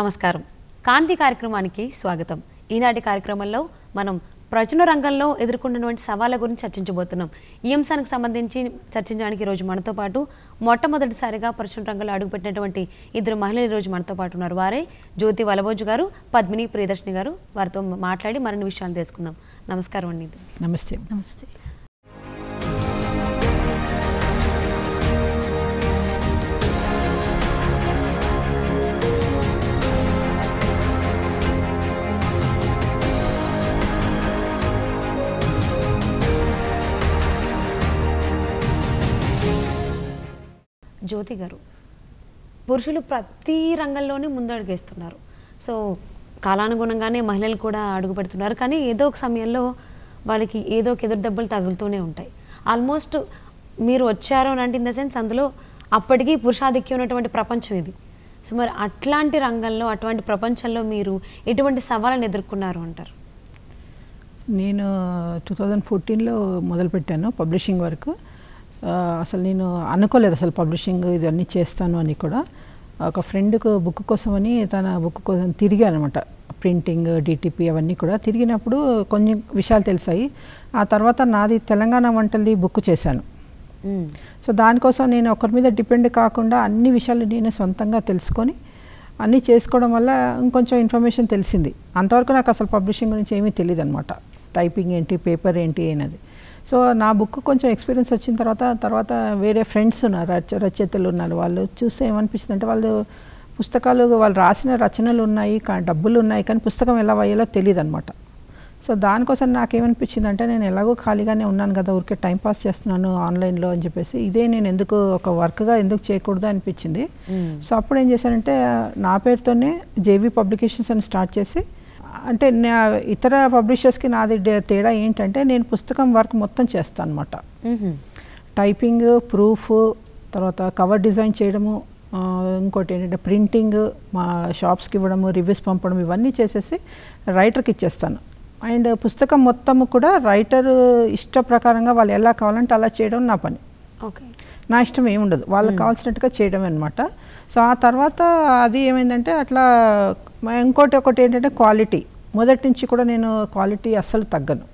నమస్కారం కాంతి కార్యక్రమానికి స్వాగతం ఈనాటి కార్యక్రమంలో మనం ప్రచురణ రంగంలో ఎదుర్కొన్నటువంటి సవాళ్ళ గురించి చర్చించబోతున్నాం ఈ అంశానికి సంబంధించి చర్చించడానికి ఈరోజు మనతో పాటు మొట్టమొదటిసారిగా ప్రచురణ రంగంలో అడుగుపెట్టినటువంటి ఇద్దరు మహిళలు ఈరోజు మనతో పాటు ఉన్నారు వారే జ్యోతి వలబోజు గారు పద్మిని ప్రియదర్శిని గారు వారితో మాట్లాడి మరిన్ని విషయాలు తెలుసుకుందాం నమస్కారం అండి నమస్తే నమస్తే జ్యోతి గారు పురుషులు ప్రతి రంగంలోనే ముందడుగేస్తున్నారు సో కాలానుగుణంగానే మహిళలు కూడా అడుగుపెడుతున్నారు కానీ ఏదో ఒక సమయంలో వాళ్ళకి ఏదో ఒక ఎదురు దెబ్బలు తగులుతూనే ఉంటాయి ఆల్మోస్ట్ మీరు వచ్చారు అని అంటే ఇన్ ద సెన్స్ అందులో అప్పటికీ పురుషాధిక్యం ఉన్నటువంటి ప్రపంచం ఇది సో మరి అట్లాంటి రంగంలో అటువంటి ప్రపంచంలో మీరు ఎటువంటి సవాళ్ళను ఎదుర్కొన్నారు అంటారు నేను టూ థౌజండ్ ఫోర్టీన్లో మొదలుపెట్టాను పబ్లిషింగ్ వరకు అసలు నేను అనుకోలేదు అసలు పబ్లిషింగ్ ఇవన్నీ చేస్తాను అని కూడా ఒక ఫ్రెండ్కు బుక్ కోసమని తన బుక్ కోసం తిరిగానమాట ప్రింటింగ్ డిటిపి అవన్నీ కూడా తిరిగినప్పుడు కొంచెం విషయాలు తెలిసాయి ఆ తర్వాత నాది తెలంగాణ వంటలది బుక్ చేశాను సో దానికోసం నేను ఒకరి మీద డిపెండ్ కాకుండా అన్ని విషయాలు నేను సొంతంగా తెలుసుకొని అన్నీ చేసుకోవడం వల్ల ఇంకొంచెం ఇన్ఫర్మేషన్ తెలిసింది అంతవరకు నాకు అసలు పబ్లిషింగ్ గురించి ఏమీ తెలియదు అనమాట టైపింగ్ ఏంటి పేపర్ ఏంటి అనేది సో నా బుక్ కొంచెం ఎక్స్పీరియన్స్ వచ్చిన తర్వాత తర్వాత వేరే ఫ్రెండ్స్ ఉన్నారు రచయితలు ఉన్నారు వాళ్ళు చూస్తే ఏమనిపిస్తుంది అంటే వాళ్ళు పుస్తకాలు వాళ్ళు రాసిన రచనలు ఉన్నాయి కానీ డబ్బులు ఉన్నాయి కానీ పుస్తకం ఎలా వయ్యాలో తెలియదు అనమాట సో దానికోసం నాకేమనిపించింది అంటే నేను ఎలాగో ఖాళీగానే ఉన్నాను కదా ఊరికే టైంపాస్ చేస్తున్నాను ఆన్లైన్లో అని చెప్పేసి ఇదే నేను ఎందుకు ఒక వర్క్గా ఎందుకు చేయకూడదు అనిపించింది సో అప్పుడు ఏం చేశానంటే నా పేరుతోనే జేవీ పబ్లికేషన్స్ అని స్టార్ట్ చేసి అంటే నా ఇతర పబ్లిషర్స్కి నాది తేడా ఏంటంటే నేను పుస్తకం వర్క్ మొత్తం చేస్తాను అనమాట టైపింగ్ ప్రూఫ్ తర్వాత కవర్ డిజైన్ చేయడము ఇంకోటి ఏంటంటే ప్రింటింగ్ మా షాప్స్కి ఇవ్వడము రివ్యూస్ పంపడం ఇవన్నీ చేసేసి రైటర్కి ఇచ్చేస్తాను అండ్ పుస్తకం మొత్తము కూడా రైటర్ ఇష్ట ప్రకారంగా వాళ్ళు ఎలా కావాలంటే అలా చేయడం నా పని ఓకే నా ఇష్టం ఏముండదు వాళ్ళకి కావాల్సినట్టుగా చేయడం అనమాట సో ఆ తర్వాత అది ఏమైందంటే అట్లా మా ఇంకోటి ఒకటి ఏంటంటే క్వాలిటీ మొదటి నుంచి కూడా నేను క్వాలిటీ అస్సలు తగ్గను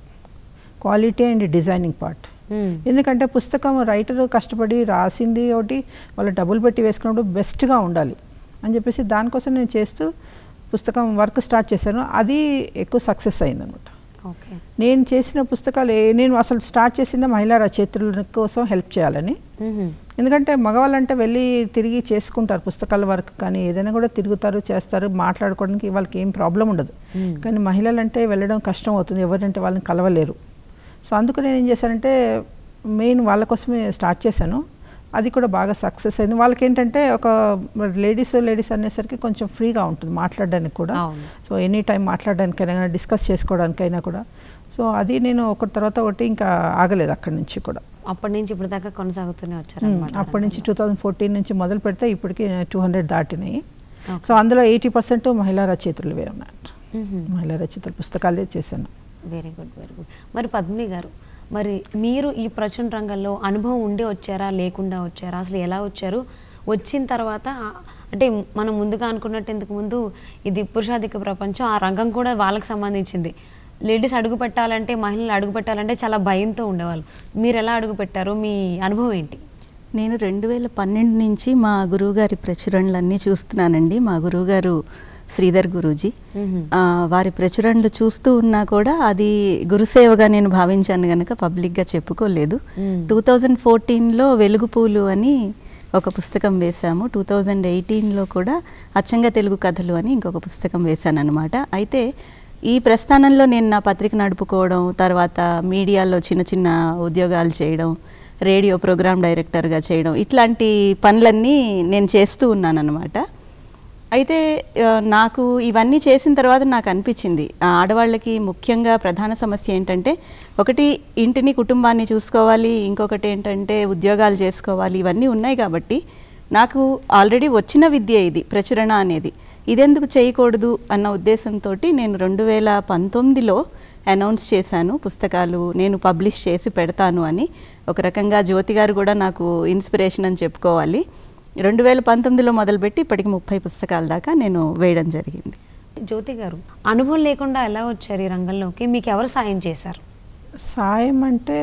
quality and designing part hmm. ఎందుకంటే పుస్తకం రైటర్ కష్టపడి రాసింది ఒకటి వాళ్ళు డబ్బులు పెట్టి వేసుకున్నప్పుడు బెస్ట్గా ఉండాలి అని చెప్పేసి దానికోసం నేను చేస్తూ పుస్తకం వర్క్ స్టార్ట్ చేశాను అది ఎక్కువ సక్సెస్ అయిందనమాట నేను చేసిన పుస్తకాలు నేను అసలు స్టార్ట్ చేసిందే మహిళా రచయిత్రుల కోసం హెల్ప్ చేయాలని ఎందుకంటే మగవాళ్ళంటే వెళ్ళి తిరిగి చేసుకుంటారు పుస్తకాల వరకు కానీ ఏదైనా కూడా తిరుగుతారు చేస్తారు మాట్లాడుకోవడానికి వాళ్ళకి ఏం ప్రాబ్లం ఉండదు కానీ మహిళలంటే వెళ్ళడం కష్టం అవుతుంది ఎవరంటే వాళ్ళని కలవలేరు సో అందుకు నేను ఏం చేశానంటే మెయిన్ వాళ్ళ కోసమే స్టార్ట్ చేశాను అది కూడా బాగా సక్సెస్ అయింది వాళ్ళకి ఏంటంటే ఒక లేడీస్ లేడీస్ అనేసరికి కొంచెం ఫ్రీగా ఉంటుంది మాట్లాడడానికి కూడా సో ఎనీ టైం మాట్లాడడానికైనా డిస్కస్ చేసుకోవడానికైనా కూడా సో అది నేను ఒకటి తర్వాత ఒకటి ఇంకా ఆగలేదు అక్కడి నుంచి కూడా అప్పటి నుంచి ఇప్పుడు దాకా కొనసాగుతూనే వచ్చారు అప్పటి నుంచి టూ థౌజండ్ ఫోర్టీన్ నుంచి మొదలు పెడితే ఇప్పటికి టూ హండ్రెడ్ దాటినాయి సో అందులో ఎయిటీ పర్సెంట్ మహిళా వేరే ఉన్నారు మహిళా రచయితల పుస్తకాలే చేశాను వెరీ గుడ్ వెరీ గుడ్ మరి పద్మిని గారు మరి మీరు ఈ ప్రచురణ రంగంలో అనుభవం ఉండి వచ్చారా లేకుండా వచ్చారా అసలు ఎలా వచ్చారు వచ్చిన తర్వాత అంటే మనం ముందుగా అనుకున్నట్టు ఇంతకు ముందు ఇది పురుషాధిక ప్రపంచం ఆ రంగం కూడా వాళ్ళకి సంబంధించింది లేడీస్ అడుగు పెట్టాలంటే మహిళలు అడుగు పెట్టాలంటే చాలా భయంతో ఉండేవాళ్ళు మీరు ఎలా అడుగు పెట్టారు మీ అనుభవం ఏంటి నేను రెండు వేల పన్నెండు నుంచి మా గురువుగారి ప్రచురణలన్నీ చూస్తున్నానండి మా గురువుగారు శ్రీధర్ గురూజీ వారి ప్రచురణలు చూస్తూ ఉన్నా కూడా అది గురుసేవగా నేను భావించాను గనక పబ్లిక్గా చెప్పుకోలేదు టూ థౌజండ్ ఫోర్టీన్లో వెలుగుపూలు అని ఒక పుస్తకం వేశాము టూ థౌజండ్ ఎయిటీన్లో కూడా అచ్చంగా తెలుగు కథలు అని ఇంకొక పుస్తకం వేశాను అనమాట అయితే ఈ ప్రస్థానంలో నేను నా పత్రిక నడుపుకోవడం తర్వాత మీడియాలో చిన్న చిన్న ఉద్యోగాలు చేయడం రేడియో ప్రోగ్రామ్ డైరెక్టర్గా చేయడం ఇట్లాంటి పనులన్నీ నేను చేస్తూ ఉన్నానన్నమాట అయితే నాకు ఇవన్నీ చేసిన తర్వాత నాకు అనిపించింది ఆడవాళ్ళకి ముఖ్యంగా ప్రధాన సమస్య ఏంటంటే ఒకటి ఇంటిని కుటుంబాన్ని చూసుకోవాలి ఇంకొకటి ఏంటంటే ఉద్యోగాలు చేసుకోవాలి ఇవన్నీ ఉన్నాయి కాబట్టి నాకు ఆల్రెడీ వచ్చిన విద్య ఇది ప్రచురణ అనేది ఇదెందుకు చేయకూడదు అన్న ఉద్దేశంతో నేను రెండు వేల పంతొమ్మిదిలో అనౌన్స్ చేశాను పుస్తకాలు నేను పబ్లిష్ చేసి పెడతాను అని ఒక రకంగా జ్యోతి గారు కూడా నాకు ఇన్స్పిరేషన్ అని చెప్పుకోవాలి రెండు వేల పంతొమ్మిదిలో మొదలుపెట్టి ఇప్పటికి ముప్పై పుస్తకాల దాకా నేను వేయడం జరిగింది జ్యోతి గారు అనుభవం లేకుండా ఎలా వచ్చారు ఈ రంగంలోకి మీకు ఎవరు సాయం చేశారు సాయం అంటే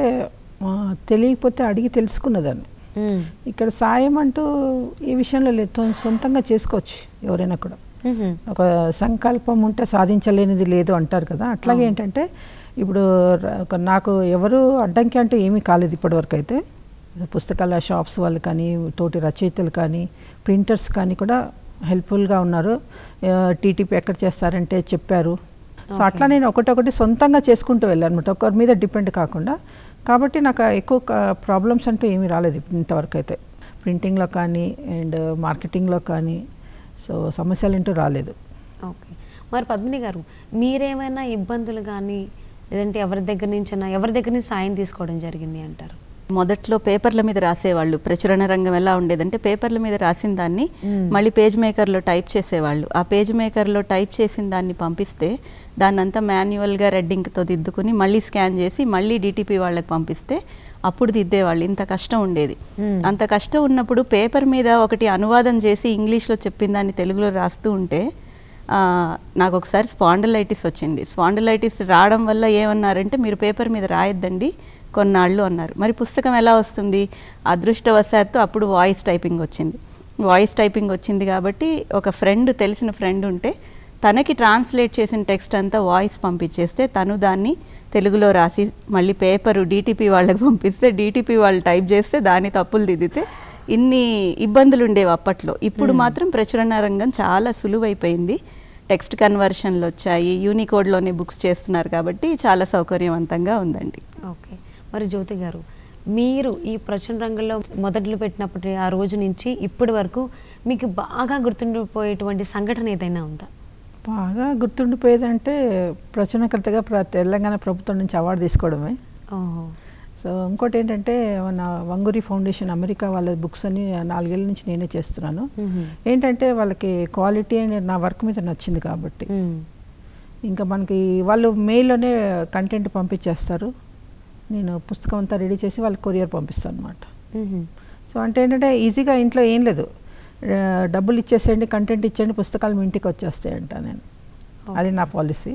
తెలియకపోతే అడిగి తెలుసుకున్నదాన్ని ఇక్కడ సాయం అంటూ ఈ విషయంలో లేదు సొంతంగా చేసుకోవచ్చు ఎవరైనా కూడా ఒక సంకల్పం ఉంటే సాధించలేనిది లేదు అంటారు కదా అట్లాగే ఏంటంటే ఇప్పుడు నాకు ఎవరు అడ్డంకి అంటూ ఏమీ కాలేదు ఇప్పటివరకు అయితే పుస్తకాల షాప్స్ వాళ్ళు కానీ తోటి రచయితలు కానీ ప్రింటర్స్ కానీ కూడా హెల్ప్ఫుల్గా ఉన్నారు టీటీపీ ఎక్కడ చేస్తారంటే చెప్పారు సో అట్లా నేను ఒకటొకటి సొంతంగా చేసుకుంటూ వెళ్ళాను అనమాట ఒకరి మీద డిపెండ్ కాకుండా కాబట్టి నాకు ఎక్కువ ప్రాబ్లమ్స్ అంటూ ఏమీ రాలేదు ఇంతవరకు అయితే ప్రింటింగ్లో కానీ అండ్ మార్కెటింగ్లో కానీ సో సమస్యలు అంటూ రాలేదు ఓకే మరి పద్మిని గారు మీరేమైనా ఇబ్బందులు కానీ లేదంటే ఎవరి దగ్గర నుంచి ఎవరి దగ్గర నుంచి సాయం తీసుకోవడం జరిగింది అంటారు మొదట్లో పేపర్ల మీద రాసేవాళ్ళు ప్రచురణ రంగం ఎలా ఉండేదంటే పేపర్ల మీద రాసిన దాన్ని మళ్ళీ పేజ్ మేకర్లో టైప్ చేసేవాళ్ళు ఆ పేజ్ మేకర్లో టైప్ చేసిన దాన్ని పంపిస్తే దాన్ని అంతా మాన్యువల్గా రెడ్డింగ్తో దిద్దుకుని మళ్ళీ స్కాన్ చేసి మళ్ళీ డిటిపి వాళ్ళకి పంపిస్తే అప్పుడు దిద్దేవాళ్ళు ఇంత కష్టం ఉండేది అంత కష్టం ఉన్నప్పుడు పేపర్ మీద ఒకటి అనువాదం చేసి ఇంగ్లీష్లో చెప్పిన దాన్ని తెలుగులో రాస్తూ ఉంటే నాకు ఒకసారి స్పాండలైటిస్ వచ్చింది స్పాండలైటిస్ రావడం వల్ల ఏమన్నారంటే మీరు పేపర్ మీద రాయొద్దండి కొన్నాళ్ళు అన్నారు మరి పుస్తకం ఎలా వస్తుంది అదృష్టవశాత్తు అప్పుడు వాయిస్ టైపింగ్ వచ్చింది వాయిస్ టైపింగ్ వచ్చింది కాబట్టి ఒక ఫ్రెండ్ తెలిసిన ఫ్రెండ్ ఉంటే తనకి ట్రాన్స్లేట్ చేసిన టెక్స్ట్ అంతా వాయిస్ పంపించేస్తే తను దాన్ని తెలుగులో రాసి మళ్ళీ పేపరు డీటీపీ వాళ్ళకి పంపిస్తే డీటీపీ వాళ్ళు టైప్ చేస్తే దాన్ని తప్పులు దిద్దితే ఇన్ని ఇబ్బందులు ఉండేవి అప్పట్లో ఇప్పుడు మాత్రం ప్రచురణ రంగం చాలా సులువైపోయింది టెక్స్ట్ కన్వర్షన్లు వచ్చాయి యూనికోడ్లోనే బుక్స్ చేస్తున్నారు కాబట్టి చాలా సౌకర్యవంతంగా ఉందండి ఓకే మరి జ్యోతి గారు మీరు ఈ ప్రచురణ రంగంలో మొదట్లు పెట్టినప్పటి ఆ రోజు నుంచి ఇప్పటి వరకు మీకు బాగా గుర్తుండిపోయేటువంటి సంఘటన ఏదైనా ఉందా బాగా గుర్తుండిపోయేదంటే ప్రచురణకర్తగా తెలంగాణ ప్రభుత్వం నుంచి అవార్డు తీసుకోవడమే సో ఇంకోటి ఏంటంటే మన వంగురి ఫౌండేషన్ అమెరికా వాళ్ళ బుక్స్ అని నాలుగేళ్ళ నుంచి నేనే చేస్తున్నాను ఏంటంటే వాళ్ళకి క్వాలిటీ అని నా వర్క్ మీద నచ్చింది కాబట్టి ఇంకా మనకి వాళ్ళు మెయిల్లోనే కంటెంట్ పంపించేస్తారు నేను పుస్తకం అంతా రెడీ చేసి వాళ్ళకి కొరియర్ పంపిస్తాను అనమాట సో అంటే ఏంటంటే ఈజీగా ఇంట్లో ఏం లేదు డబ్బులు ఇచ్చేసేయండి కంటెంట్ ఇచ్చేయండి పుస్తకాలు మీ ఇంటికి వచ్చేస్తాయి అంట నేను అది నా పాలసీ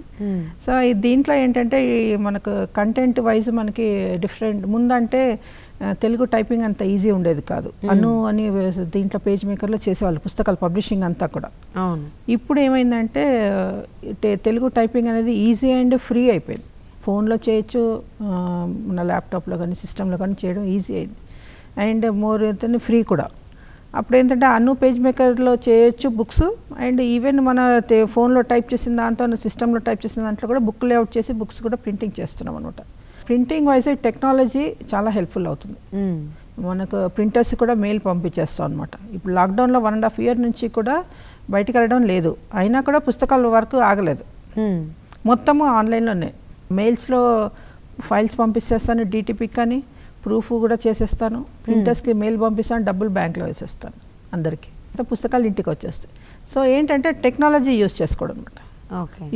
సో దీంట్లో ఏంటంటే మనకు కంటెంట్ వైజ్ మనకి డిఫరెంట్ ముందంటే తెలుగు టైపింగ్ అంత ఈజీ ఉండేది కాదు అను అని దీంట్లో పేజ్ మేకర్లో చేసేవాళ్ళు పుస్తకాలు పబ్లిషింగ్ అంతా కూడా ఇప్పుడు ఏమైందంటే తెలుగు టైపింగ్ అనేది ఈజీ అండ్ ఫ్రీ అయిపోయింది ఫోన్లో చేయొచ్చు మన ల్యాప్టాప్లో కానీ సిస్టంలో కానీ చేయడం ఈజీ అయింది అండ్ మోర్ అయితే ఫ్రీ కూడా అప్పుడు ఏంటంటే అన్ను పేజ్ మేకర్లో చేయొచ్చు బుక్స్ అండ్ ఈవెన్ మన ఫోన్లో టైప్ చేసిన దాంతో సిస్టంలో టైప్ చేసిన దాంట్లో కూడా బుక్ లేఅవుట్ చేసి బుక్స్ కూడా ప్రింటింగ్ చేస్తున్నాం అనమాట ప్రింటింగ్ వైజ్ టెక్నాలజీ చాలా హెల్ప్ఫుల్ అవుతుంది మనకు ప్రింటర్స్ కూడా మెయిల్ పంపించేస్తాం అనమాట ఇప్పుడు లాక్డౌన్లో వన్ అండ్ హాఫ్ ఇయర్ నుంచి కూడా బయటకు వెళ్ళడం లేదు అయినా కూడా పుస్తకాల వరకు ఆగలేదు మొత్తము ఆన్లైన్లోనే మెయిల్స్లో ఫైల్స్ పంపిస్తాను డీటీపీ కానీ ప్రూఫ్ కూడా చేసేస్తాను ప్రింటర్స్కి hmm. మెయిల్ పంపిస్తాను డబ్బులు బ్యాంక్లో వేసేస్తాను అందరికీ పుస్తకాలు ఇంటికి వచ్చేస్తాయి సో ఏంటంటే టెక్నాలజీ యూజ్ చేసుకోవడం అనమాట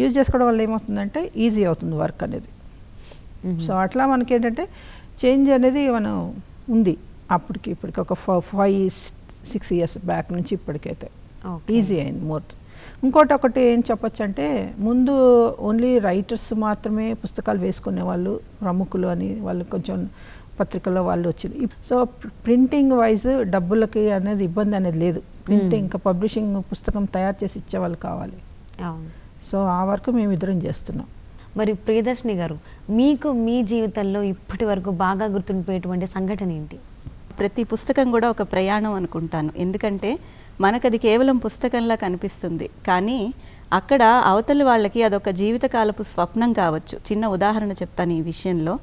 యూజ్ చేసుకోవడం వల్ల ఏమవుతుందంటే ఈజీ అవుతుంది వర్క్ అనేది hmm. సో అట్లా మనకి ఏంటంటే చేంజ్ అనేది మనం ఉంది అప్పటికి ఇప్పటికి ఒక ఫైవ్ సిక్స్ ఇయర్స్ బ్యాక్ నుంచి ఇప్పటికైతే ఈజీ అయింది మోర్ ఇంకోటి ఒకటి ఏం చెప్పొచ్చు అంటే ముందు ఓన్లీ రైటర్స్ మాత్రమే పుస్తకాలు వేసుకునే వాళ్ళు ప్రముఖులు అని వాళ్ళు కొంచెం పత్రికల్లో వాళ్ళు వచ్చింది సో ప్రింటింగ్ వైజ్ డబ్బులకి అనేది ఇబ్బంది అనేది లేదు ప్రింటింగ్ ఇంకా పబ్లిషింగ్ పుస్తకం తయారు చేసి ఇచ్చేవాళ్ళు కావాలి సో ఆ వరకు మేము ఇద్దరం చేస్తున్నాం మరి ప్రియదర్శిని గారు మీకు మీ జీవితంలో ఇప్పటి వరకు బాగా గుర్తుండిపోయేటువంటి సంఘటన ఏంటి ప్రతి పుస్తకం కూడా ఒక ప్రయాణం అనుకుంటాను ఎందుకంటే మనకది కేవలం పుస్తకంలా కనిపిస్తుంది కానీ అక్కడ అవతలి వాళ్ళకి అదొక జీవితకాలపు స్వప్నం కావచ్చు చిన్న ఉదాహరణ చెప్తాను ఈ విషయంలో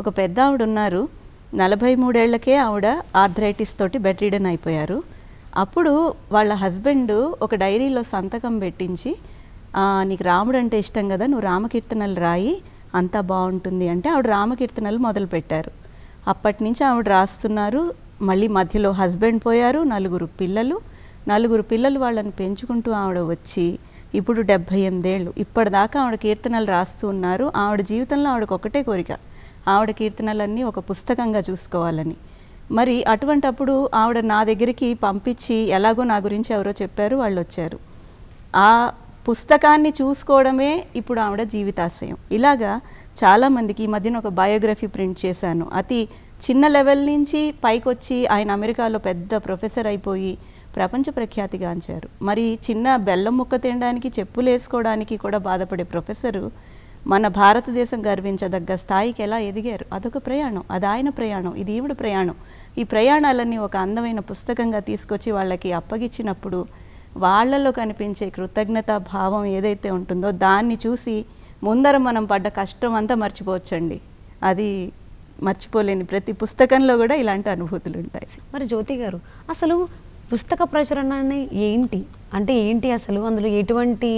ఒక పెద్ద ఆవిడ ఉన్నారు నలభై మూడేళ్లకే ఆవిడ ఆర్థరైటిస్ తోటి బెడ్ రీడన్ అయిపోయారు అప్పుడు వాళ్ళ హస్బెండ్ ఒక డైరీలో సంతకం పెట్టించి నీకు రాముడు అంటే ఇష్టం కదా నువ్వు రామకీర్తనలు రాయి అంతా బాగుంటుంది అంటే ఆవిడ రామకీర్తనలు మొదలుపెట్టారు అప్పటి నుంచి ఆవిడ రాస్తున్నారు మళ్ళీ మధ్యలో హస్బెండ్ పోయారు నలుగురు పిల్లలు నలుగురు పిల్లలు వాళ్ళని పెంచుకుంటూ ఆవిడ వచ్చి ఇప్పుడు డెబ్భై ఎనిమిదేళ్ళు ఇప్పటిదాకా ఆవిడ కీర్తనలు రాస్తూ ఉన్నారు ఆవిడ జీవితంలో ఆవిడకు ఒకటే కోరిక ఆవిడ కీర్తనలన్నీ ఒక పుస్తకంగా చూసుకోవాలని మరి అటువంటప్పుడు ఆవిడ నా దగ్గరికి పంపించి ఎలాగో నా గురించి ఎవరో చెప్పారు వాళ్ళు వచ్చారు ఆ పుస్తకాన్ని చూసుకోవడమే ఇప్పుడు ఆవిడ జీవితాశయం ఇలాగా చాలామందికి ఈ మధ్యన ఒక బయోగ్రఫీ ప్రింట్ చేశాను అతి చిన్న లెవెల్ నుంచి పైకొచ్చి ఆయన అమెరికాలో పెద్ద ప్రొఫెసర్ అయిపోయి ప్రపంచ ప్రఖ్యాతిగాంచారు మరి చిన్న బెల్లం ముక్క తినడానికి చెప్పులు వేసుకోవడానికి కూడా బాధపడే ప్రొఫెసరు మన భారతదేశం గర్వించదగ్గ స్థాయికి ఎలా ఎదిగారు అదొక ప్రయాణం అది ఆయన ప్రయాణం ఇది ఈవిడ ప్రయాణం ఈ ప్రయాణాలన్నీ ఒక అందమైన పుస్తకంగా తీసుకొచ్చి వాళ్ళకి అప్పగించినప్పుడు వాళ్ళలో కనిపించే కృతజ్ఞత భావం ఏదైతే ఉంటుందో దాన్ని చూసి ముందర మనం పడ్డ కష్టం అంతా మర్చిపోవచ్చండి అది మర్చిపోలేని ప్రతి పుస్తకంలో కూడా ఇలాంటి అనుభూతులు ఉంటాయి మరి జ్యోతి గారు అసలు పుస్తక ప్రచురణ ఏంటి అంటే ఏంటి అసలు అందులో ఎటువంటి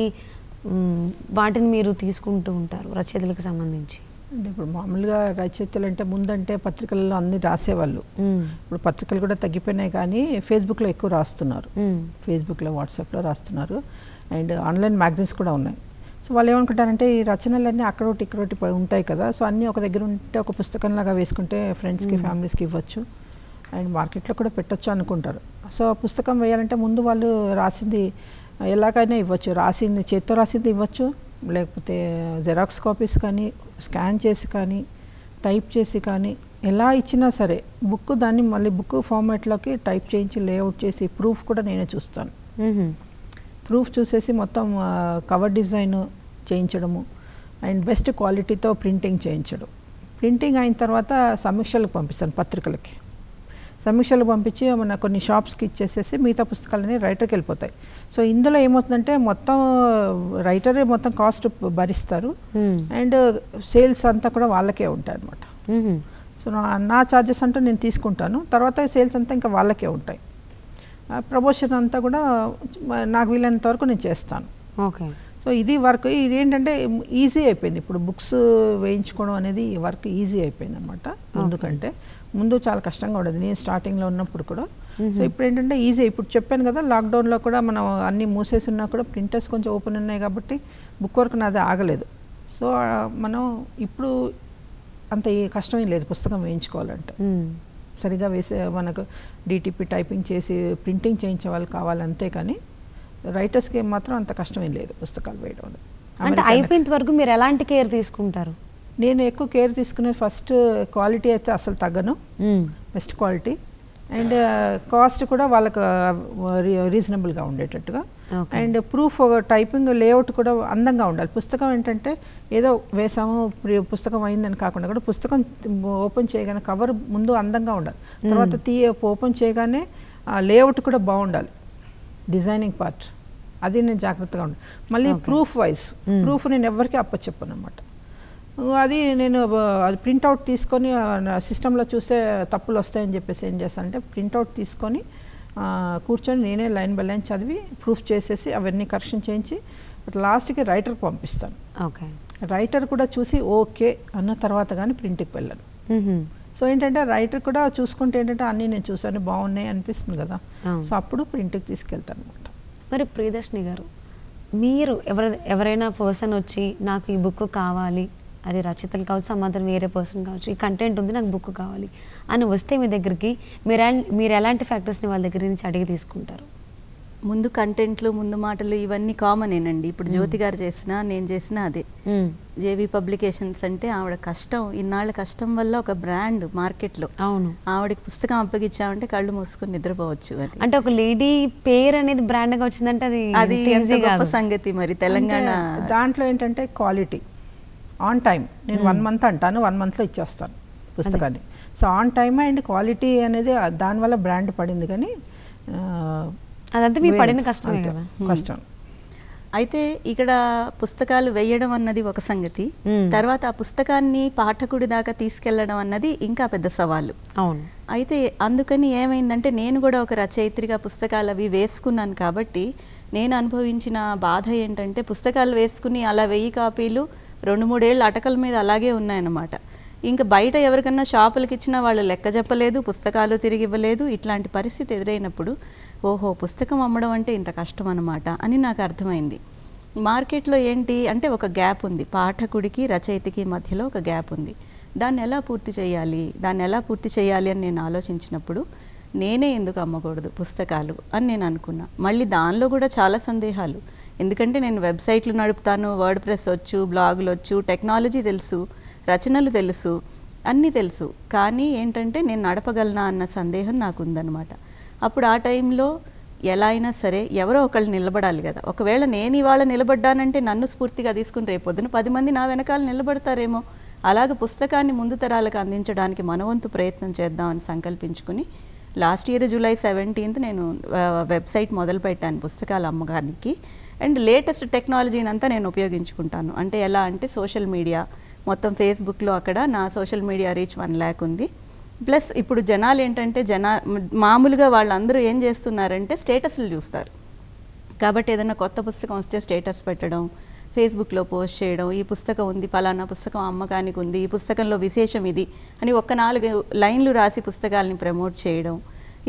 వాటిని మీరు తీసుకుంటూ ఉంటారు రచయితలకు సంబంధించి అంటే ఇప్పుడు మామూలుగా రచయితలు అంటే ముందంటే పత్రికలలో అన్ని రాసేవాళ్ళు ఇప్పుడు పత్రికలు కూడా తగ్గిపోయినాయి కానీ ఫేస్బుక్లో ఎక్కువ రాస్తున్నారు ఫేస్బుక్లో వాట్సాప్లో రాస్తున్నారు అండ్ ఆన్లైన్ మ్యాగజైన్స్ కూడా ఉన్నాయి సో వాళ్ళు ఏమనుకుంటారంటే ఈ రచనలన్నీ ఇక్కడ ఒకటి ఉంటాయి కదా సో అన్నీ ఒక దగ్గర ఉంటే ఒక పుస్తకంలాగా వేసుకుంటే ఫ్రెండ్స్కి ఫ్యామిలీస్కి ఇవ్వచ్చు అండ్ మార్కెట్లో కూడా పెట్టచ్చు అనుకుంటారు సో పుస్తకం వేయాలంటే ముందు వాళ్ళు రాసింది ఎలాగైనా ఇవ్వచ్చు రాసింది చేత్తో రాసింది ఇవ్వచ్చు లేకపోతే జెరాక్స్ కాపీస్ కానీ స్కాన్ చేసి కానీ టైప్ చేసి కానీ ఎలా ఇచ్చినా సరే బుక్ దాన్ని మళ్ళీ బుక్ ఫార్మాట్లోకి టైప్ చేయించి లేఅవుట్ చేసి ప్రూఫ్ కూడా నేనే చూస్తాను ప్రూఫ్ చూసేసి మొత్తం కవర్ డిజైన్ చేయించడము అండ్ బెస్ట్ క్వాలిటీతో ప్రింటింగ్ చేయించడం ప్రింటింగ్ అయిన తర్వాత సమీక్షలకు పంపిస్తాను పత్రికలకి సమీక్షలు పంపించి మన కొన్ని షాప్స్కి ఇచ్చేసేసి మిగతా పుస్తకాలన్నీ రైటర్కి వెళ్ళిపోతాయి సో ఇందులో ఏమవుతుందంటే మొత్తం రైటరే మొత్తం కాస్ట్ భరిస్తారు అండ్ సేల్స్ అంతా కూడా వాళ్ళకే ఉంటాయి అనమాట సో నా ఛార్జెస్ అంటూ నేను తీసుకుంటాను తర్వాత సేల్స్ అంతా ఇంకా వాళ్ళకే ఉంటాయి ప్రమోషన్ అంతా కూడా నాకు వీలైనంత వరకు నేను చేస్తాను ఓకే సో ఇది వర్క్ ఇది ఏంటంటే ఈజీ అయిపోయింది ఇప్పుడు బుక్స్ వేయించుకోవడం అనేది వర్క్ ఈజీ అయిపోయింది అనమాట ఎందుకంటే ముందు చాలా కష్టంగా ఉండదు నేను స్టార్టింగ్లో ఉన్నప్పుడు కూడా సో ఇప్పుడు ఏంటంటే ఈజీ ఇప్పుడు చెప్పాను కదా లాక్డౌన్లో కూడా మనం అన్నీ మూసేసి ఉన్నా కూడా ప్రింటర్స్ కొంచెం ఓపెన్ ఉన్నాయి కాబట్టి బుక్ వర్క్ నాది ఆగలేదు సో మనం ఇప్పుడు అంత కష్టమేం లేదు పుస్తకం వేయించుకోవాలంటే సరిగా వేసే మనకు డిటిపి టైపింగ్ చేసి ప్రింటింగ్ చేయించే వాళ్ళు కావాలి అంతే కానీ రైటర్స్కి మాత్రం అంత కష్టమేం లేదు పుస్తకాలు వేయడం అంటే అయిపోయిన వరకు మీరు ఎలాంటి కేర్ తీసుకుంటారు నేను ఎక్కువ కేర్ తీసుకునే ఫస్ట్ క్వాలిటీ అయితే అసలు తగ్గను బెస్ట్ క్వాలిటీ అండ్ కాస్ట్ కూడా వాళ్ళకు రీజనబుల్గా uh, ఉండేటట్టుగా అండ్ ప్రూఫ్ టైపింగ్ లేఅవుట్ కూడా అందంగా ఉండాలి పుస్తకం ఏంటంటే ఏదో వేసాము పుస్తకం అయిందని కాకుండా కూడా పుస్తకం ఓపెన్ చేయగానే కవర్ ముందు అందంగా ఉండాలి hmm. తర్వాత తీ ఓపెన్ చేయగానే లేఅవుట్ కూడా బాగుండాలి డిజైనింగ్ పార్ట్ అది నేను జాగ్రత్తగా ఉండాలి మళ్ళీ ప్రూఫ్ వైజ్ ప్రూఫ్ నేను ఎవరికి అప్పచెప్పను అనమాట అది నేను అది ప్రింట్అవుట్ తీసుకొని సిస్టంలో చూస్తే తప్పులు వస్తాయని చెప్పేసి ఏం చేస్తానంటే ప్రింట్అవుట్ తీసుకొని కూర్చొని నేనే లైన్ బై లైన్ చదివి ప్రూఫ్ చేసేసి అవన్నీ కరెక్షన్ చేయించి బట్ లాస్ట్కి రైటర్ పంపిస్తాను ఓకే రైటర్ కూడా చూసి ఓకే అన్న తర్వాత కానీ ప్రింట్కి వెళ్ళను సో ఏంటంటే రైటర్ కూడా చూసుకుంటే ఏంటంటే అన్నీ నేను చూసాను బాగున్నాయి అనిపిస్తుంది కదా సో అప్పుడు ప్రింట్కి తీసుకెళ్తాను అనమాట మరి ప్రియదర్శిని గారు మీరు ఎవరు ఎవరైనా పర్సన్ వచ్చి నాకు ఈ బుక్ కావాలి అది రచయితలు కావచ్చు సమాధానం వేరే పర్సన్ కావచ్చు ఈ కంటెంట్ ఉంది నాకు బుక్ కావాలి అని వస్తే మీ దగ్గరికి మీరు మీరు ఎలాంటి ఫ్యాక్టర్స్ని వాళ్ళ దగ్గర నుంచి అడిగి తీసుకుంటారు ముందు కంటెంట్లు ముందు మాటలు ఇవన్నీ కామనేనండి ఇప్పుడు జ్యోతి గారు చేసినా నేను చేసినా అదే జేవి పబ్లికేషన్స్ అంటే ఆవిడ కష్టం ఇన్నాళ్ళ కష్టం వల్ల ఒక బ్రాండ్ మార్కెట్లో అవును ఆవిడకి పుస్తకం అప్పగించామంటే కళ్ళు మూసుకొని నిద్రపోవచ్చు అది అంటే ఒక లేడీ పేరు అనేది బ్రాండ్గా వచ్చిందంటే అది అది గొప్ప సంగతి మరి తెలంగాణ దాంట్లో ఏంటంటే క్వాలిటీ ఆన్ టైం నేను వన్ hmm. మంత్ అంటాను వన్ మంత్లో ఇచ్చేస్తాను పుస్తకాన్ని so on time and quality అనేది దానివల్ల బ్రాండ్ పడింది కానీ అదంతా మీ పడిన కష్టం hmm. కష్టం అయితే ఇక్కడ పుస్తకాలు వేయడం అన్నది ఒక సంగతి hmm. తర్వాత ఆ పుస్తకాన్ని పాఠకుడి దాకా తీసుకెళ్లడం అన్నది ఇంకా పెద్ద సవాలు అవును అయితే అందుకని ఏమైందంటే నేను కూడా ఒక రచయిత్రిగా పుస్తకాలు అవి వేసుకున్నాను కాబట్టి నేను అనుభవించిన బాధ ఏంటంటే పుస్తకాలు వేసుకుని అలా వెయ్యి కాపీలు రెండు మూడేళ్ళు అటకల మీద అలాగే ఉన్నాయన్నమాట ఇంకా బయట ఎవరికన్నా షాపులకి ఇచ్చినా వాళ్ళు లెక్క చెప్పలేదు పుస్తకాలు తిరిగి ఇవ్వలేదు ఇట్లాంటి పరిస్థితి ఎదురైనప్పుడు ఓహో పుస్తకం అమ్మడం అంటే ఇంత కష్టం అనమాట అని నాకు అర్థమైంది మార్కెట్లో ఏంటి అంటే ఒక గ్యాప్ ఉంది పాఠకుడికి రచయితకి మధ్యలో ఒక గ్యాప్ ఉంది దాన్ని ఎలా పూర్తి చేయాలి దాన్ని ఎలా పూర్తి చేయాలి అని నేను ఆలోచించినప్పుడు నేనే ఎందుకు అమ్మకూడదు పుస్తకాలు అని నేను అనుకున్నా మళ్ళీ దానిలో కూడా చాలా సందేహాలు ఎందుకంటే నేను వెబ్సైట్లు నడుపుతాను వర్డ్ ప్రెస్ వచ్చు బ్లాగులు వచ్చు టెక్నాలజీ తెలుసు రచనలు తెలుసు అన్నీ తెలుసు కానీ ఏంటంటే నేను నడపగలనా అన్న సందేహం నాకు ఉందన్నమాట అప్పుడు ఆ టైంలో ఎలా అయినా సరే ఎవరో ఒకళ్ళు నిలబడాలి కదా ఒకవేళ నేను ఇవాళ నిలబడ్డానంటే నన్ను స్ఫూర్తిగా తీసుకుని రేపొద్దున పది మంది నా వెనకాల నిలబడతారేమో అలాగ పుస్తకాన్ని ముందు తరాలకు అందించడానికి మనవంతు ప్రయత్నం చేద్దామని సంకల్పించుకుని లాస్ట్ ఇయర్ జూలై సెవెంటీన్త్ నేను వెబ్సైట్ మొదలుపెట్టాను పుస్తకాలు అమ్మగానికి అండ్ లేటెస్ట్ టెక్నాలజీని అంతా నేను ఉపయోగించుకుంటాను అంటే ఎలా అంటే సోషల్ మీడియా మొత్తం ఫేస్బుక్లో అక్కడ నా social media reach one lakh ఉంది ప్లస్ ఇప్పుడు జనాలు ఏంటంటే జనా మామూలుగా వాళ్ళందరూ ఏం చేస్తున్నారంటే స్టేటస్లు చూస్తారు కాబట్టి ఏదైనా కొత్త పుస్తకం వస్తే స్టేటస్ పెట్టడం ఫేస్బుక్లో పోస్ట్ చేయడం ఈ పుస్తకం ఉంది ఫలానా పుస్తకం అమ్మకానికి ఉంది ఈ పుస్తకంలో విశేషం ఇది అని ఒక్క నాలుగు లైన్లు రాసి పుస్తకాలని ప్రమోట్ చేయడం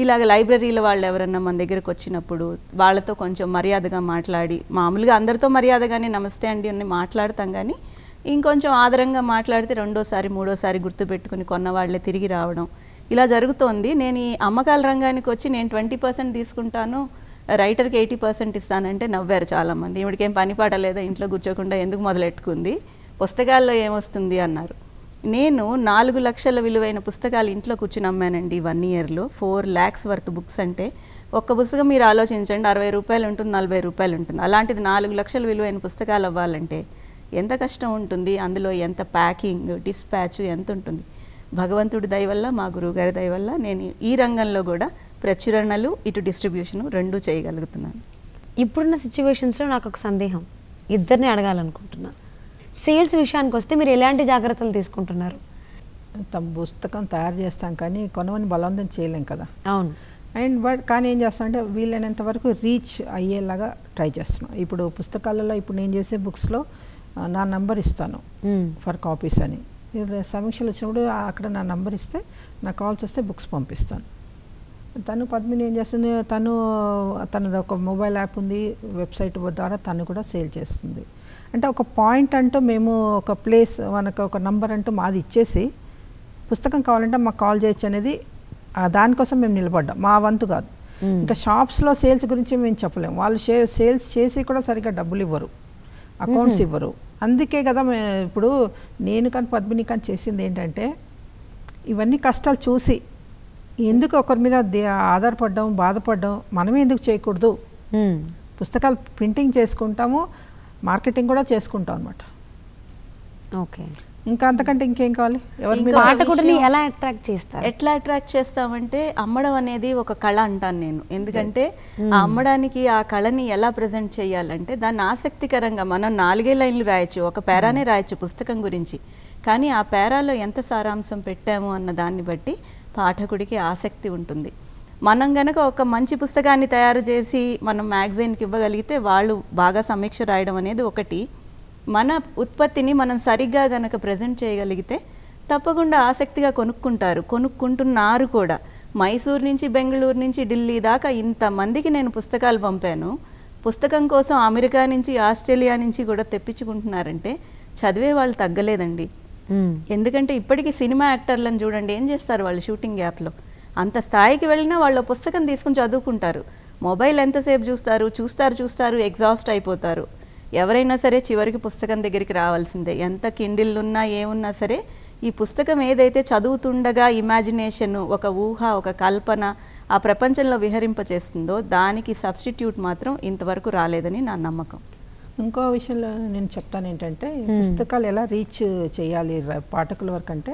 ఇలాగ లైబ్రరీలో వాళ్ళు ఎవరన్నా మన దగ్గరకు వచ్చినప్పుడు వాళ్ళతో కొంచెం మర్యాదగా మాట్లాడి మామూలుగా అందరితో మర్యాదగానే నమస్తే అండి అని మాట్లాడతాం కానీ ఇంకొంచెం ఆదరంగా మాట్లాడితే రెండోసారి మూడోసారి గుర్తుపెట్టుకుని కొన్న వాళ్ళే తిరిగి రావడం ఇలా జరుగుతోంది నేను ఈ అమ్మకాల రంగానికి వచ్చి నేను ట్వంటీ పర్సెంట్ తీసుకుంటాను రైటర్కి ఎయిటీ పర్సెంట్ ఇస్తానంటే నవ్వారు చాలామంది ఈవిడికేం పని పాట లేదా ఇంట్లో కూర్చోకుండా ఎందుకు మొదలెట్టుకుంది పుస్తకాల్లో ఏమొస్తుంది అన్నారు నేను నాలుగు లక్షల విలువైన పుస్తకాలు ఇంట్లో కూర్చుని అమ్మానండి వన్ ఇయర్లో ఫోర్ ల్యాక్స్ వర్త్ బుక్స్ అంటే ఒక్క పుస్తకం మీరు ఆలోచించండి అరవై రూపాయలు ఉంటుంది నలభై రూపాయలు ఉంటుంది అలాంటిది నాలుగు లక్షల విలువైన పుస్తకాలు అవ్వాలంటే ఎంత కష్టం ఉంటుంది అందులో ఎంత ప్యాకింగ్ డిస్పాచ్ ఎంత ఉంటుంది భగవంతుడి దయ వల్ల మా గురువుగారి దయ వల్ల నేను ఈ రంగంలో కూడా ప్రచురణలు ఇటు డిస్ట్రిబ్యూషన్ రెండూ చేయగలుగుతున్నాను ఇప్పుడున్న సిచ్యువేషన్స్లో నాకు ఒక సందేహం ఇద్దరిని అడగాలనుకుంటున్నాను సేల్స్ విషయానికి వస్తే మీరు ఎలాంటి జాగ్రత్తలు తీసుకుంటున్నారు తమ పుస్తకం తయారు చేస్తాం కానీ కొనవని బలవంతం చేయలేం కదా అవును అండ్ బట్ కానీ ఏం అంటే వీలైనంత వరకు రీచ్ అయ్యేలాగా ట్రై చేస్తున్నాం ఇప్పుడు పుస్తకాలలో ఇప్పుడు నేను చేసే బుక్స్లో నా నంబర్ ఇస్తాను ఫర్ కాపీస్ అని సమీక్షలు వచ్చినప్పుడు అక్కడ నా నంబర్ ఇస్తే నా కాల్స్ వస్తే బుక్స్ పంపిస్తాను తను పద్మిని ఏం చేస్తుంది తను తనది ఒక మొబైల్ యాప్ ఉంది వెబ్సైట్ ద్వారా తను కూడా సేల్ చేస్తుంది అంటే ఒక పాయింట్ అంటూ మేము ఒక ప్లేస్ మనకు ఒక నంబర్ అంటూ మాది ఇచ్చేసి పుస్తకం కావాలంటే మాకు కాల్ చేయొచ్చు అనేది దానికోసం మేము నిలబడ్డాం మా వంతు కాదు ఇంకా షాప్స్లో సేల్స్ గురించి మేము చెప్పలేము వాళ్ళు సేల్స్ చేసి కూడా సరిగ్గా డబ్బులు ఇవ్వరు అకౌంట్స్ ఇవ్వరు అందుకే కదా ఇప్పుడు నేను కానీ పద్మిని కానీ చేసింది ఏంటంటే ఇవన్నీ కష్టాలు చూసి ఎందుకు ఒకరి మీద ఆధారపడడం బాధపడడం మనమే ఎందుకు చేయకూడదు పుస్తకాలు ప్రింటింగ్ చేసుకుంటాము మార్కెటింగ్ కూడా చేసుకుంటాం అనమాట ఓకే ఇంకా అంతకంటే ఇంకేం కావాలి ఎవరి ఎలా అట్రాక్ట్ చేస్తారు ఎట్లా అట్రాక్ట్ చేస్తామంటే అమ్మడం అనేది ఒక కళ అంటాను నేను ఎందుకంటే ఆ hmm. అమ్మడానికి ఆ కళని ఎలా ప్రజెంట్ చేయాలంటే దాన్ని ఆసక్తికరంగా మనం నాలుగే లైన్లు రాయొచ్చు ఒక పేరానే hmm. రాయొచ్చు పుస్తకం గురించి కానీ ఆ పేరాలో ఎంత సారాంశం పెట్టాము అన్న దాన్ని బట్టి పాఠకుడికి ఆసక్తి ఉంటుంది మనం గనక ఒక మంచి పుస్తకాన్ని తయారు చేసి మనం మ్యాగజైన్కి ఇవ్వగలిగితే వాళ్ళు బాగా సమీక్ష రాయడం అనేది ఒకటి మన ఉత్పత్తిని మనం సరిగ్గా గనక ప్రజెంట్ చేయగలిగితే తప్పకుండా ఆసక్తిగా కొనుక్కుంటారు కొనుక్కుంటున్నారు కూడా మైసూర్ నుంచి బెంగళూరు నుంచి ఢిల్లీ దాకా ఇంతమందికి నేను పుస్తకాలు పంపాను పుస్తకం కోసం అమెరికా నుంచి ఆస్ట్రేలియా నుంచి కూడా తెప్పించుకుంటున్నారంటే చదివే వాళ్ళు తగ్గలేదండి ఎందుకంటే ఇప్పటికీ సినిమా యాక్టర్లను చూడండి ఏం చేస్తారు వాళ్ళు షూటింగ్ గ్యాప్లో అంత స్థాయికి వెళ్ళినా వాళ్ళు పుస్తకం తీసుకుని చదువుకుంటారు మొబైల్ ఎంతసేపు చూస్తారు చూస్తారు చూస్తారు ఎగ్జాస్ట్ అయిపోతారు ఎవరైనా సరే చివరికి పుస్తకం దగ్గరికి రావాల్సిందే ఎంత ఉన్నా ఏమున్నా సరే ఈ పుస్తకం ఏదైతే చదువుతుండగా ఇమాజినేషన్ ఒక ఊహ ఒక కల్పన ఆ ప్రపంచంలో విహరింపచేస్తుందో దానికి సబ్స్టిట్యూట్ మాత్రం ఇంతవరకు రాలేదని నా నమ్మకం ఇంకో విషయంలో నేను చెప్తాను ఏంటంటే పుస్తకాలు ఎలా రీచ్ చేయాలి పాఠకుల వరకు అంటే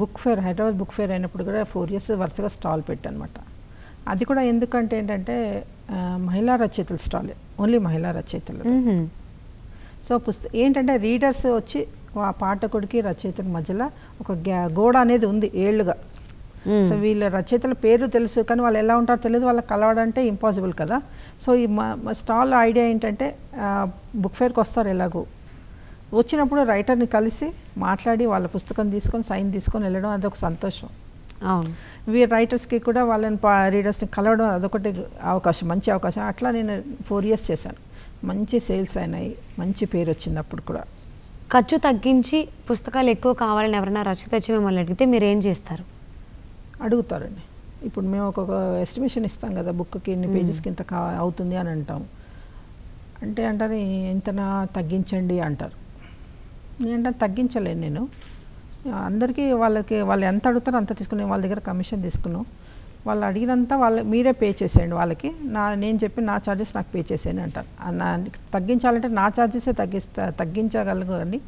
book fair Hyderabad book fair అయినప్పుడు కూడా ఫోర్ ఇయర్స్ వరుసగా స్టాల్ పెట్టనమాట అది కూడా ఎందుకంటే ఏంటంటే మహిళా రచయితల స్టాల్ ఓన్లీ మహిళా రచయితలు సో పుస్త ఏంటంటే రీడర్స్ వచ్చి ఆ పాఠకుడికి రచయితల మధ్యలో ఒక గ్యా గోడ అనేది ఉంది ఏళ్ళుగా సో వీళ్ళ రచయితల పేరు తెలుసు కానీ వాళ్ళు ఎలా ఉంటారో తెలియదు వాళ్ళకి కలవడంటే ఇంపాసిబుల్ కదా సో ఈ మా స్టాల్ ఐడియా ఏంటంటే బుక్ ఫేర్కి వస్తారు ఎలాగో వచ్చినప్పుడు రైటర్ని కలిసి మాట్లాడి వాళ్ళ పుస్తకం తీసుకొని సైన్ తీసుకొని వెళ్ళడం అదొక సంతోషం వీ రైటర్స్కి కూడా వాళ్ళని రీడర్స్ని కలవడం అదొకటి అవకాశం మంచి అవకాశం అట్లా నేను ఫోర్ ఇయర్స్ చేశాను మంచి సేల్స్ అయినాయి మంచి పేరు వచ్చింది అప్పుడు కూడా ఖర్చు తగ్గించి పుస్తకాలు ఎక్కువ కావాలని ఎవరైనా రచయిత వచ్చి మిమ్మల్ని అడిగితే మీరు ఏం చేస్తారు అడుగుతారండి ఇప్పుడు మేము ఒక ఎస్టిమేషన్ ఇస్తాం కదా బుక్కి ఎన్ని పేజెస్కి ఇంత అవుతుంది అని అంటాం అంటే అంటారు ఇంతనా తగ్గించండి అంటారు నేనంటే తగ్గించలేను నేను అందరికీ వాళ్ళకి వాళ్ళు ఎంత అడుగుతారో అంత తీసుకుని వాళ్ళ దగ్గర కమిషన్ తీసుకున్నాం వాళ్ళు అడిగినంత వాళ్ళ మీరే పే చేసేయండి వాళ్ళకి నా నేను చెప్పి నా ఛార్జెస్ నాకు పే చేసేయండి అంటారు నా తగ్గించాలంటే నా ఛార్జెసే తగ్గిస్తా తగ్గించగలను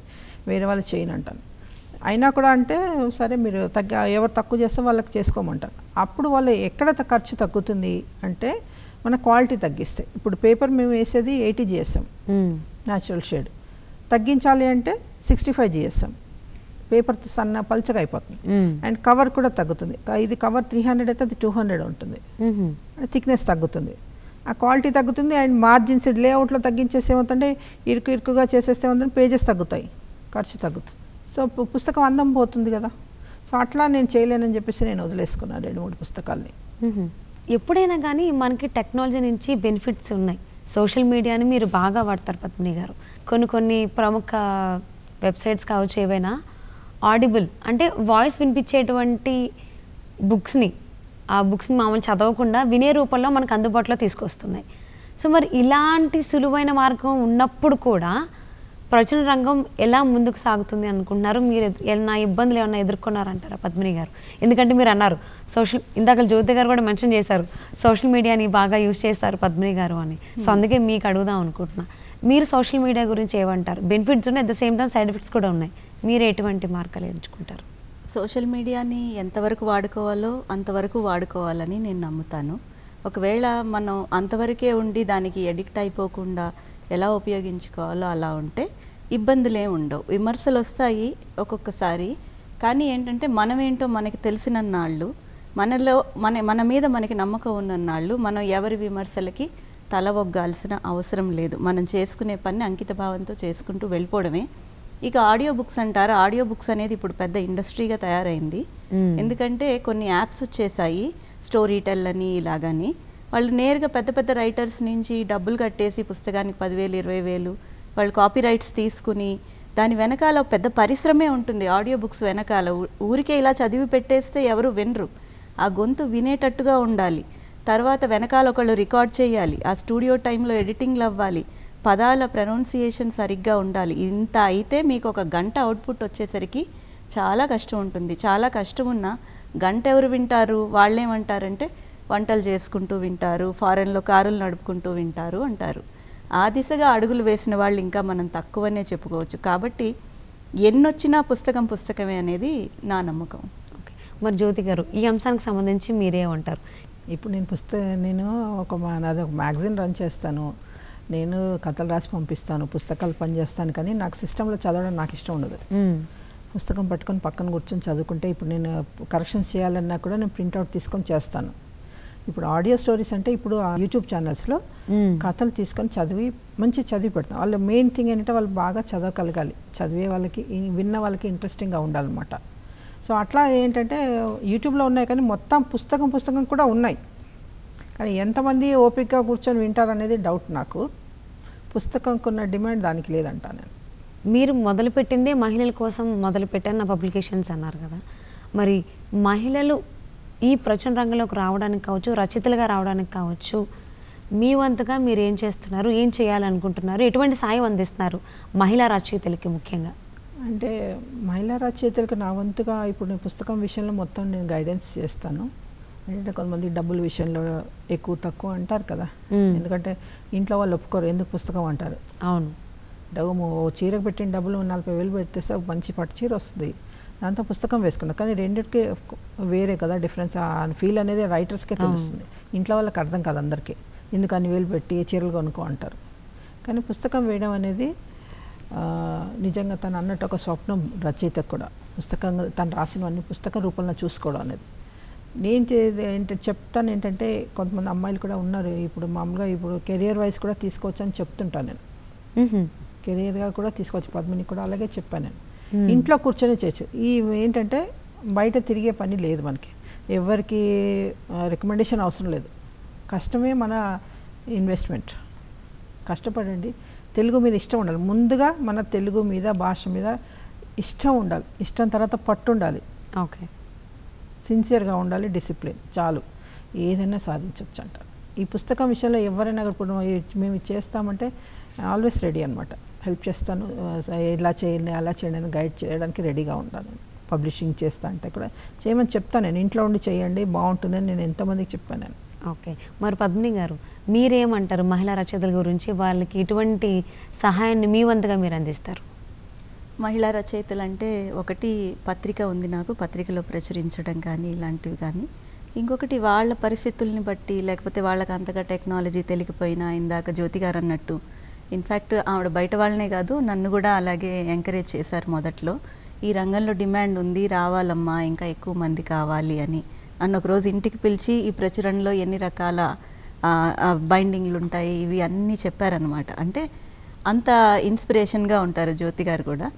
వేరే వాళ్ళు చేయను అంటాను అయినా కూడా అంటే సరే మీరు తగ్గ ఎవరు తక్కువ చేస్తే వాళ్ళకి చేసుకోమంటారు అప్పుడు వాళ్ళు ఎక్కడ ఖర్చు తగ్గుతుంది అంటే మన క్వాలిటీ తగ్గిస్తాయి ఇప్పుడు పేపర్ మేము వేసేది ఎయిటీ జిఎస్ఎం న్యాచురల్ షేడ్ తగ్గించాలి అంటే సిక్స్టీ ఫైవ్ జిఎస్ఎం పేపర్ సన్న పల్చగా అయిపోతుంది అండ్ కవర్ కూడా తగ్గుతుంది ఇది కవర్ త్రీ హండ్రెడ్ అయితే అది టూ హండ్రెడ్ ఉంటుంది థిక్నెస్ తగ్గుతుంది ఆ క్వాలిటీ తగ్గుతుంది అండ్ మార్జిన్స్ లేఅవుట్లో తగ్గించేసి ఏమవుతుంటే ఇరుకు ఇరుకుగా చేసేస్తే ఏమవుతుంది పేజెస్ తగ్గుతాయి ఖర్చు తగ్గుతుంది సో పుస్తకం అందం పోతుంది కదా సో అట్లా నేను చేయలేనని చెప్పేసి నేను వదిలేసుకున్నాను రెండు మూడు పుస్తకాల్ని ఎప్పుడైనా కానీ మనకి టెక్నాలజీ నుంచి బెనిఫిట్స్ ఉన్నాయి సోషల్ మీడియాని మీరు బాగా వాడతారు పద్మిని గారు కొన్ని కొన్ని ప్రముఖ వెబ్సైట్స్ కావచ్చు ఏవైనా ఆడిబుల్ అంటే వాయిస్ వినిపించేటువంటి బుక్స్ని ఆ బుక్స్ని మామూలు చదవకుండా వినే రూపంలో మనకు అందుబాటులో తీసుకొస్తున్నాయి సో మరి ఇలాంటి సులువైన మార్గం ఉన్నప్పుడు కూడా ప్రచురణ రంగం ఎలా ముందుకు సాగుతుంది అనుకుంటున్నారు మీరు ఏమైనా ఇబ్బందులు ఏమైనా ఎదుర్కొన్నారంటారా పద్మిని గారు ఎందుకంటే మీరు అన్నారు సోషల్ ఇందాక జ్యోతి గారు కూడా మెన్షన్ చేశారు సోషల్ మీడియాని బాగా యూజ్ చేస్తారు పద్మిని గారు అని సో hmm. అందుకే మీకు అడుగుదాం అనుకుంటున్నా మీరు సోషల్ మీడియా గురించి ఏమంటారు బెనిఫిట్స్ ఉన్నాయి at the same time side effects కూడా ఉన్నాయి మీరు ఎటువంటి మార్గాలు ఎంచుకుంటారు సోషల్ మీడియాని ఎంతవరకు వాడుకోవాలో అంతవరకు వాడుకోవాలని నేను నమ్ముతాను ఒకవేళ మనం అంతవరకే ఉండి దానికి అడిక్ట్ అయిపోకుండా ఎలా ఉపయోగించుకోవాలో అలా ఉంటే ఇబ్బందులే ఉండవు విమర్శలు వస్తాయి ఒక్కొక్కసారి కానీ ఏంటంటే మనం ఏంటో మనకి తెలిసిన నాళ్ళు మనలో మన మన మీద మనకి నమ్మకం ఉన్న నాళ్ళు మనం ఎవరి విమర్శలకి తల ఒగ్గాల్సిన అవసరం లేదు మనం చేసుకునే పని అంకిత భావంతో చేసుకుంటూ వెళ్ళిపోవడమే ఇక ఆడియో బుక్స్ అంటారు ఆడియో బుక్స్ అనేది ఇప్పుడు పెద్ద ఇండస్ట్రీగా తయారైంది ఎందుకంటే కొన్ని యాప్స్ వచ్చేసాయి స్టోరీ టెల్ అని ఇలాగని వాళ్ళు నేరుగా పెద్ద పెద్ద రైటర్స్ నుంచి డబ్బులు కట్టేసి పుస్తకానికి పదివేలు ఇరవై వేలు వాళ్ళు కాపీ రైట్స్ తీసుకుని దాని వెనకాల పెద్ద పరిశ్రమే ఉంటుంది ఆడియో బుక్స్ వెనకాల ఊరికే ఇలా చదివి పెట్టేస్తే ఎవరు వినరు ఆ గొంతు వినేటట్టుగా ఉండాలి తర్వాత వెనకాల ఒకళ్ళు రికార్డ్ చేయాలి ఆ స్టూడియో టైంలో ఎడిటింగ్లు అవ్వాలి పదాల ప్రొనౌన్సియేషన్ సరిగ్గా ఉండాలి ఇంత అయితే మీకు ఒక గంట అవుట్పుట్ వచ్చేసరికి చాలా కష్టం ఉంటుంది చాలా కష్టం ఉన్న గంట ఎవరు వింటారు వాళ్ళేమంటారంటే వంటలు చేసుకుంటూ వింటారు ఫారెన్లో కారులు నడుపుకుంటూ వింటారు అంటారు ఆ దిశగా అడుగులు వేసిన వాళ్ళు ఇంకా మనం తక్కువనే చెప్పుకోవచ్చు కాబట్టి ఎన్నొచ్చినా పుస్తకం పుస్తకమే అనేది నా నమ్మకం మరి జ్యోతి గారు ఈ అంశానికి సంబంధించి మీరే ఉంటారు ఇప్పుడు నేను పుస్తకం నేను ఒక నాది ఒక మ్యాగజైన్ రన్ చేస్తాను నేను కథలు రాసి పంపిస్తాను పుస్తకాలు పనిచేస్తాను కానీ నాకు సిస్టంలో చదవడం నాకు ఇష్టం ఉండదు పుస్తకం పట్టుకొని పక్కన కూర్చొని చదువుకుంటే ఇప్పుడు నేను కరెక్షన్స్ చేయాలన్నా కూడా నేను ప్రింట్అవుట్ తీసుకొని చేస్తాను ఇప్పుడు ఆడియో స్టోరీస్ అంటే ఇప్పుడు యూట్యూబ్ ఛానల్స్లో కథలు తీసుకొని చదివి మంచి చదివి పెడతాం వాళ్ళు మెయిన్ థింగ్ ఏంటంటే వాళ్ళు బాగా చదవగలగాలి చదివే వాళ్ళకి విన్న వాళ్ళకి ఇంట్రెస్టింగ్గా ఉండాలన్నమాట సో అట్లా ఏంటంటే యూట్యూబ్లో ఉన్నాయి కానీ మొత్తం పుస్తకం పుస్తకం కూడా ఉన్నాయి కానీ ఎంతమంది ఓపికగా కూర్చొని వింటారనేది డౌట్ నాకు పుస్తకంకున్న డిమాండ్ దానికి లేదంట నేను మీరు మొదలుపెట్టిందే మహిళల కోసం మొదలుపెట్టాను నా పబ్లికేషన్స్ అన్నారు కదా మరి మహిళలు ఈ ప్రచురణ రంగంలోకి రావడానికి కావచ్చు రచయితలుగా రావడానికి కావచ్చు మీ వంతుగా మీరు ఏం చేస్తున్నారు ఏం చేయాలనుకుంటున్నారు ఎటువంటి సాయం అందిస్తున్నారు మహిళా రచయితలకి ముఖ్యంగా అంటే మహిళా రచయితలకు నా వంతుగా ఇప్పుడు నేను పుస్తకం విషయంలో మొత్తం నేను గైడెన్స్ చేస్తాను ఏంటంటే కొంతమంది డబ్బుల విషయంలో ఎక్కువ తక్కువ అంటారు కదా ఎందుకంటే ఇంట్లో వాళ్ళు ఒప్పుకోరు ఎందుకు పుస్తకం అంటారు అవును డబ్బు చీరకు పెట్టిన డబ్బులు నలభై వేలు పెడితే మంచి పట్టు చీర వస్తుంది దాంతో పుస్తకం వేసుకున్నాను కానీ రెండింటికి వేరే కదా డిఫరెన్స్ ఫీల్ అనేది రైటర్స్కే తెలుస్తుంది ఇంట్లో వాళ్ళకి అర్థం కాదు అందరికీ ఎందుకు అన్ని వేలు పెట్టి చీరలు కొనుక్కో అంటారు కానీ పుస్తకం వేయడం అనేది నిజంగా తను అన్నట్టు ఒక స్వప్నం రచయిత కూడా పుస్తకం తను రాసినవన్నీ పుస్తక రూపంలో చూసుకోవడం అనేది నేను ఏంటి చెప్తాను ఏంటంటే కొంతమంది అమ్మాయిలు కూడా ఉన్నారు ఇప్పుడు మామూలుగా ఇప్పుడు కెరియర్ వైజ్ కూడా తీసుకోవచ్చు అని చెప్తుంటాను నేను కెరియర్గా కూడా తీసుకోవచ్చు పద్మిని కూడా అలాగే చెప్పాను నేను Hmm. ఇంట్లో కూర్చొని చేయొచ్చు ఈ ఏంటంటే బయట తిరిగే పని లేదు మనకి ఎవరికి రికమెండేషన్ అవసరం లేదు కష్టమే మన ఇన్వెస్ట్మెంట్ కష్టపడండి తెలుగు మీద ఇష్టం ఉండాలి ముందుగా మన తెలుగు మీద భాష మీద ఇష్టం ఉండాలి ఇష్టం తర్వాత పట్టు ఉండాలి ఓకే సిన్సియర్గా ఉండాలి డిసిప్లిన్ చాలు ఏదైనా సాధించవచ్చు అంట ఈ పుస్తకం విషయంలో ఎవరైనా కూడా మేము చేస్తామంటే ఆల్వేస్ రెడీ అనమాట హెల్ప్ చేస్తాను ఇలా చేయండి అలా చేయండి అని గైడ్ చేయడానికి రెడీగా ఉంటాను పబ్లిషింగ్ చేస్తా అంటే కూడా చేయమని చెప్తాను నేను ఇంట్లో ఉండి చేయండి బాగుంటుందని నేను ఎంతమందికి చెప్పాను నేను ఓకే మరి పద్మిని గారు మీరేమంటారు మహిళా రచయితల గురించి వాళ్ళకి ఇటువంటి సహాయాన్ని మీ వంతుగా మీరు అందిస్తారు మహిళా రచయితలు అంటే ఒకటి పత్రిక ఉంది నాకు పత్రికలో ప్రచురించడం కానీ ఇలాంటివి కానీ ఇంకొకటి వాళ్ళ పరిస్థితుల్ని బట్టి లేకపోతే వాళ్ళకి అంతగా టెక్నాలజీ తెలియకపోయినా ఇందాక జ్యోతి గారు అన్నట్టు ఇన్ఫ్యాక్ట్ ఆవిడ బయట వాళ్ళనే కాదు నన్ను కూడా అలాగే ఎంకరేజ్ చేశారు మొదట్లో ఈ రంగంలో డిమాండ్ ఉంది రావాలమ్మా ఇంకా ఎక్కువ మంది కావాలి అని నన్ను ఒకరోజు ఇంటికి పిలిచి ఈ ప్రచురణలో ఎన్ని రకాల బైండింగ్లు ఉంటాయి ఇవి అన్నీ చెప్పారనమాట అంటే అంత ఇన్స్పిరేషన్గా ఉంటారు జ్యోతి గారు కూడా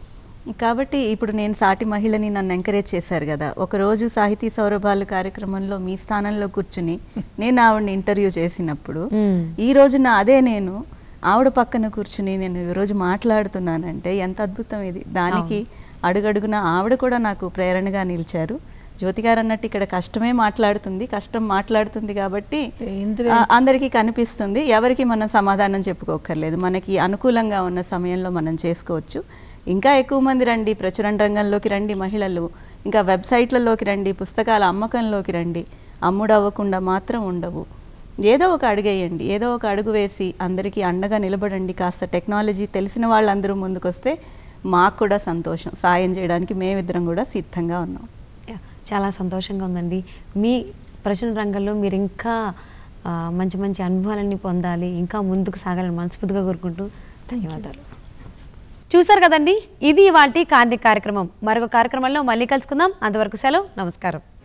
కాబట్టి ఇప్పుడు నేను సాటి మహిళని నన్ను ఎంకరేజ్ చేశారు కదా ఒకరోజు సాహితీ సౌరభాలు కార్యక్రమంలో మీ స్థానంలో కూర్చుని నేను ఆవిడని ఇంటర్వ్యూ చేసినప్పుడు ఈ రోజున అదే నేను ఆవిడ పక్కన కూర్చుని నేను ఈరోజు మాట్లాడుతున్నానంటే ఎంత అద్భుతం ఇది దానికి అడుగడుగున ఆవిడ కూడా నాకు ప్రేరణగా నిలిచారు జ్యోతి గారు అన్నట్టు ఇక్కడ కష్టమే మాట్లాడుతుంది కష్టం మాట్లాడుతుంది కాబట్టి అందరికీ కనిపిస్తుంది ఎవరికి మనం సమాధానం చెప్పుకోకర్లేదు మనకి అనుకూలంగా ఉన్న సమయంలో మనం చేసుకోవచ్చు ఇంకా ఎక్కువ మంది రండి ప్రచురణ రంగంలోకి రండి మహిళలు ఇంకా వెబ్సైట్లలోకి రండి పుస్తకాల అమ్మకంలోకి రండి అవ్వకుండా మాత్రం ఉండవు ఏదో ఒక అడుగేయండి ఏదో ఒక అడుగు వేసి అందరికీ అండగా నిలబడండి కాస్త టెక్నాలజీ తెలిసిన వాళ్ళందరూ ముందుకొస్తే మాకు కూడా సంతోషం సాయం చేయడానికి మేమిద్దరం కూడా సిద్ధంగా ఉన్నాం చాలా సంతోషంగా ఉందండి మీ ప్రచన రంగంలో మీరు ఇంకా మంచి మంచి అనుభవాలన్నీ పొందాలి ఇంకా ముందుకు సాగాలని మనస్ఫూర్తిగా కోరుకుంటూ ధన్యవాదాలు చూసారు కదండి ఇది వాటి కాంతి కార్యక్రమం మరొక కార్యక్రమంలో మళ్ళీ కలుసుకుందాం అంతవరకు సెలవు నమస్కారం